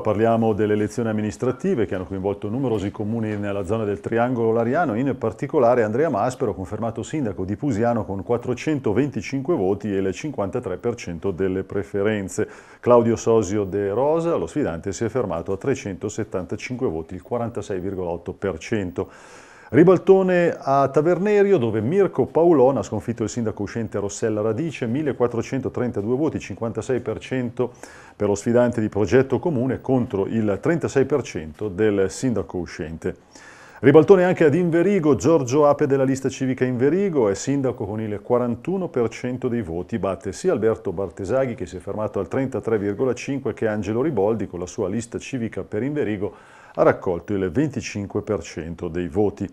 Parliamo delle elezioni amministrative che hanno coinvolto numerosi comuni nella zona del Triangolo Lariano, in particolare Andrea Maspero, confermato sindaco di Pusiano con 425 voti e il 53% delle preferenze. Claudio Sosio De Rosa, lo sfidante, si è fermato a 375 voti, il 46,8%. Ribaltone a Tavernerio dove Mirko Paolon ha sconfitto il sindaco uscente Rossella Radice, 1432 voti, 56% per lo sfidante di progetto comune contro il 36% del sindaco uscente. Ribaltone anche ad Inverigo, Giorgio Ape della lista civica Inverigo è sindaco con il 41% dei voti, batte sia Alberto Bartesaghi che si è fermato al 33,5% che Angelo Riboldi con la sua lista civica per Inverigo ha raccolto il 25% dei voti.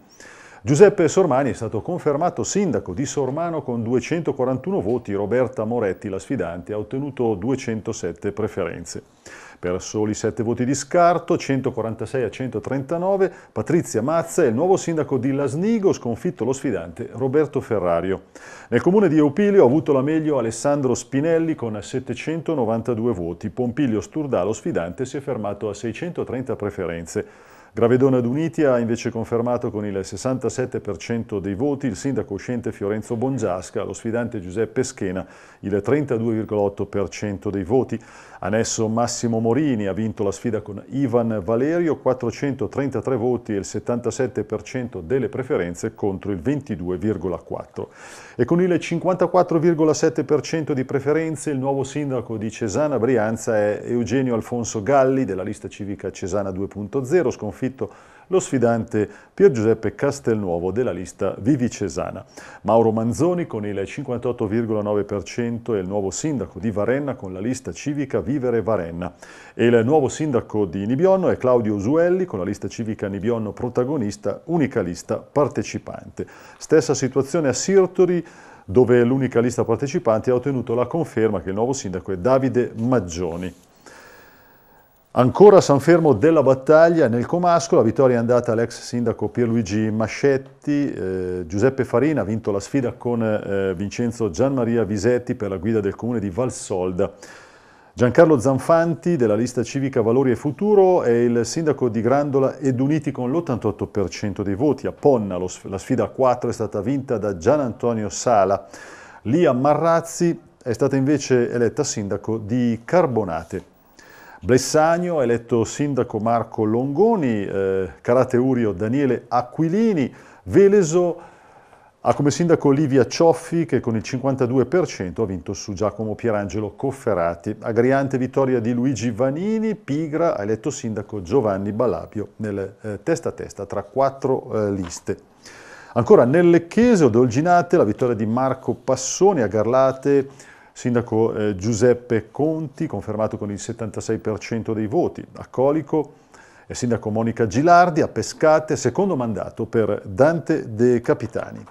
Giuseppe Sormani è stato confermato sindaco di Sormano con 241 voti, Roberta Moretti, la sfidante, ha ottenuto 207 preferenze. Per soli 7 voti di scarto, 146 a 139, Patrizia Mazza e il nuovo sindaco di Lasnigo, sconfitto lo sfidante Roberto Ferrario. Nel comune di Eupilio ha avuto la meglio Alessandro Spinelli con 792 voti. Pompilio Sturdalo sfidante si è fermato a 630 preferenze. Gravedona d'Uniti ha invece confermato con il 67% dei voti il sindaco uscente Fiorenzo Bongiasca, lo sfidante Giuseppe Schena il 32,8% dei voti. Anesso Massimo Morini ha vinto la sfida con Ivan Valerio, 433 voti e il 77% delle preferenze contro il 22,4%. E con il 54,7% di preferenze il nuovo sindaco di Cesana Brianza è Eugenio Alfonso Galli della lista civica Cesana 2.0, sconfitto affitto lo sfidante Pier Giuseppe Castelnuovo della lista Vivicesana. Mauro Manzoni con il 58,9% è il nuovo sindaco di Varenna con la lista civica Vivere Varenna. E il nuovo sindaco di Nibionno è Claudio Usuelli con la lista civica Nibionno protagonista, unica lista partecipante. Stessa situazione a Sirtori dove l'unica lista partecipante ha ottenuto la conferma che il nuovo sindaco è Davide Maggioni. Ancora San Fermo della battaglia nel Comasco, la vittoria è andata all'ex sindaco Pierluigi Mascetti, eh, Giuseppe Farina ha vinto la sfida con eh, Vincenzo Gianmaria Visetti per la guida del comune di Valsolda. Giancarlo Zanfanti della lista civica Valori e Futuro è il sindaco di Grandola ed uniti con l'88% dei voti. A Ponna lo, la sfida 4 è stata vinta da Gian Antonio Sala. Lia Marrazzi è stata invece eletta sindaco di Carbonate. Blessagno, eletto sindaco Marco Longoni, eh, Carateurio Daniele Aquilini, Veleso ha come sindaco Livia Cioffi che con il 52% ha vinto su Giacomo Pierangelo Cofferati, Agriante vittoria di Luigi Vanini, Pigra ha eletto sindaco Giovanni Balabio nel eh, testa a testa tra quattro eh, liste. Ancora nel Lecchese o Dolginate la vittoria di Marco Passoni a Garlate Sindaco eh, Giuseppe Conti, confermato con il 76% dei voti. A Colico e sindaco Monica Gilardi, a Pescate, secondo mandato per Dante De Capitani.